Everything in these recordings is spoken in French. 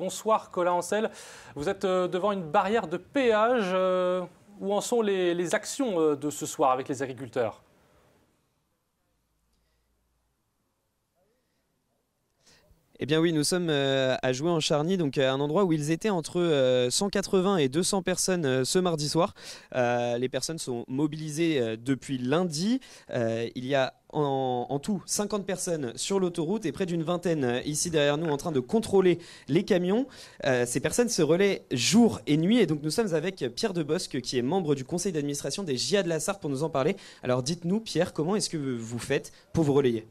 Bonsoir Colin Ancel. Vous êtes euh, devant une barrière de péage. Euh, où en sont les, les actions euh, de ce soir avec les agriculteurs Eh bien oui, nous sommes euh, à jouer en Charny, donc euh, un endroit où ils étaient entre 180 euh, et 200 personnes ce mardi soir. les personnes sont mobilisées depuis lundi. il y a en, tout 50 personnes sur l'autoroute et près d'une vingtaine ici derrière nous en train de contrôler les camions. ces personnes se relaient jour et nuit et donc nous sommes avec Pierre Debosque qui est membre du conseil d'administration des GIA de la Sarthe pour nous en parler. Alors dites-nous Pierre, comment est-ce que vous faites pour vous relayer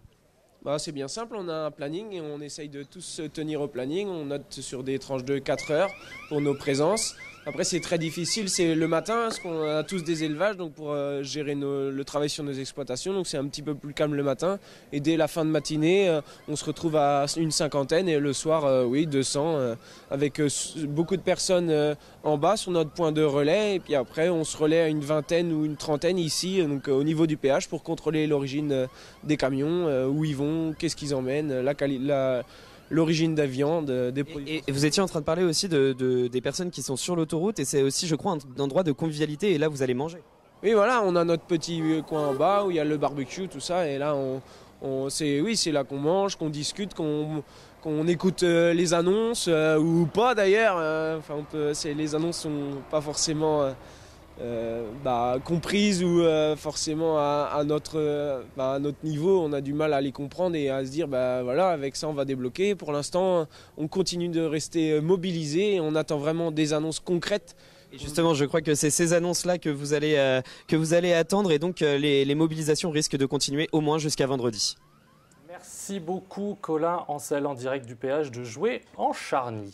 bah, C'est bien simple, on a un planning et on essaye de tous se tenir au planning. On note sur des tranches de 4 heures pour nos présences. Après, c'est très difficile. C'est le matin, parce qu'on a tous des élevages, donc pour euh, gérer le travail sur nos exploitations. Donc c'est un petit peu plus calme le matin. Et dès la fin de matinée, euh, on se retrouve à une cinquantaine. Et le soir, euh, oui, 200, avec beaucoup de personnes en bas sur notre point de relais. Et puis après, on se relaie à une vingtaine ou une trentaine ici, donc au niveau du péage, pour contrôler l'origine des camions, où ils vont, qu'est-ce qu'ils emmènent, la, qualité l'origine de la viande, euh, des produits. Et, vous étiez en train de parler aussi de, des personnes qui sont sur l'autoroute et c'est aussi, je crois, un endroit de convivialité et là vous allez manger. Oui, voilà, on a notre petit euh, coin en bas où il y a le barbecue, tout ça, et là on, c'est oui, c'est là qu'on mange, qu'on discute, qu'on qu'on écoute euh, les annonces ou pas d'ailleurs. Enfin, on peut, c'est, les annonces sont pas forcément euh, bah, comprises ou euh, forcément euh, bah, à, notre, niveau, on a du mal à les comprendre et à se dire bah, voilà, avec ça on va débloquer. Pour l'instant, on continue de rester euh, mobilisé et on attend vraiment des annonces concrètes. Et justement, je crois que c'est ces annonces-là que vous allez que vous allez attendre et donc les, mobilisations risquent de continuer au moins jusqu'à vendredi. Merci beaucoup Colin Ansel, en direct du PH de jouer en Charny.